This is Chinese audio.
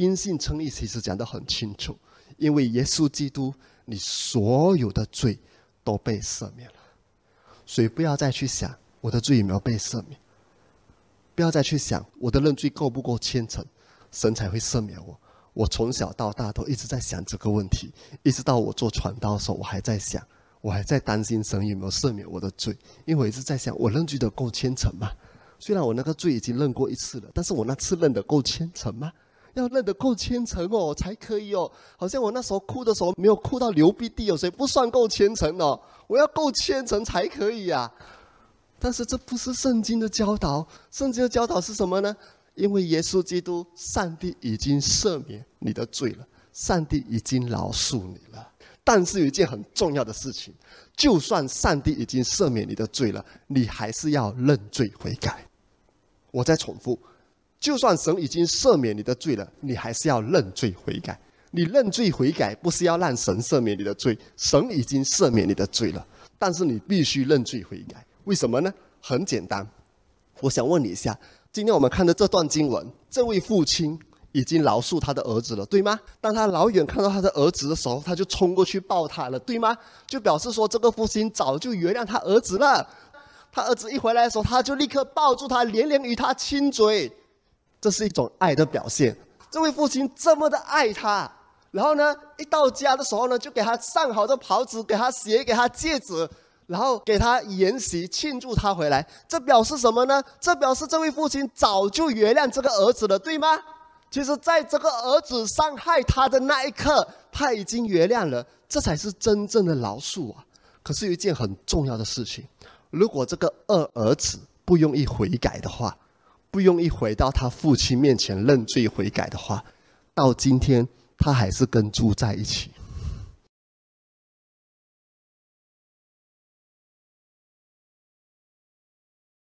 因信称义其实讲得很清楚，因为耶稣基督，你所有的罪都被赦免了，所以不要再去想我的罪有没有被赦免，不要再去想我的认罪够不够虔诚，神才会赦免我。我从小到大都一直在想这个问题，一直到我做传道的时候，我还在想，我还在担心神有没有赦免我的罪，因为我一直在想，我认罪的够虔诚吗？虽然我那个罪已经认过一次了，但是我那次认的够虔诚吗？要认得够虔诚哦，才可以哦。好像我那时候哭的时候没有哭到流鼻涕哦，所以不算够虔诚哦。我要够虔诚才可以啊。但是这不是圣经的教导，圣经的教导是什么呢？因为耶稣基督，上帝已经赦免你的罪了，上帝已经饶恕你了。但是有一件很重要的事情，就算上帝已经赦免你的罪了，你还是要认罪悔改。我再重复。就算神已经赦免你的罪了，你还是要认罪悔改。你认罪悔改不是要让神赦免你的罪，神已经赦免你的罪了，但是你必须认罪悔改。为什么呢？很简单，我想问你一下：今天我们看的这段经文，这位父亲已经饶恕他的儿子了，对吗？当他老远看到他的儿子的时候，他就冲过去抱他了，对吗？就表示说这个父亲早就原谅他儿子了。他儿子一回来的时候，他就立刻抱住他，连连与他亲嘴。这是一种爱的表现。这位父亲这么的爱他，然后呢，一到家的时候呢，就给他上好的袍子，给他鞋，给他戒指，然后给他筵席庆祝他回来。这表示什么呢？这表示这位父亲早就原谅这个儿子了，对吗？其实，在这个儿子伤害他的那一刻，他已经原谅了。这才是真正的饶恕啊！可是，一件很重要的事情。如果这个二儿子不容易悔改的话，不容易回到他父亲面前认罪悔改的话，到今天他还是跟猪在一起。